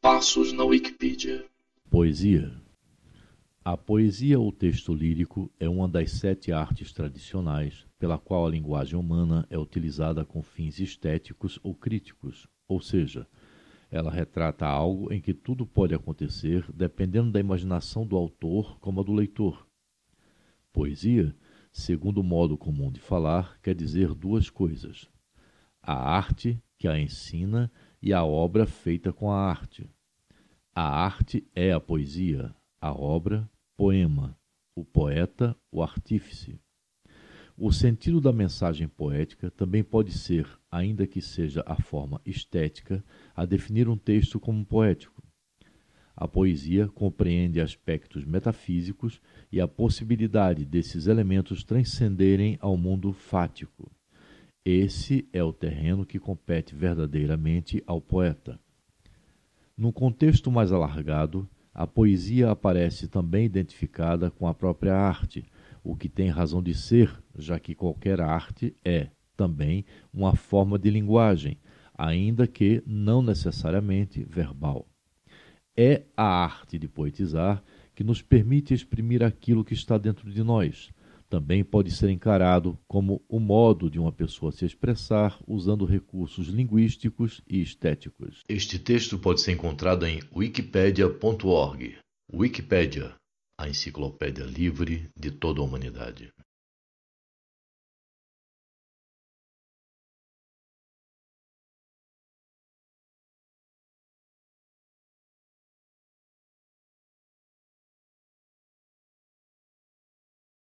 passos na Wikipedia. Poesia. A poesia ou texto lírico é uma das sete artes tradicionais pela qual a linguagem humana é utilizada com fins estéticos ou críticos, ou seja, ela retrata algo em que tudo pode acontecer dependendo da imaginação do autor como a do leitor. Poesia, segundo o modo comum de falar, quer dizer duas coisas: a arte que a ensina e a obra feita com a arte. A arte é a poesia, a obra, poema, o poeta, o artífice. O sentido da mensagem poética também pode ser, ainda que seja a forma estética, a definir um texto como poético. A poesia compreende aspectos metafísicos e a possibilidade desses elementos transcenderem ao mundo fático. Esse é o terreno que compete verdadeiramente ao poeta. Num contexto mais alargado, a poesia aparece também identificada com a própria arte, o que tem razão de ser, já que qualquer arte é, também, uma forma de linguagem, ainda que não necessariamente verbal. É a arte de poetizar que nos permite exprimir aquilo que está dentro de nós também pode ser encarado como o modo de uma pessoa se expressar usando recursos linguísticos e estéticos. Este texto pode ser encontrado em wikipedia.org. Wikipedia, a enciclopédia livre de toda a humanidade.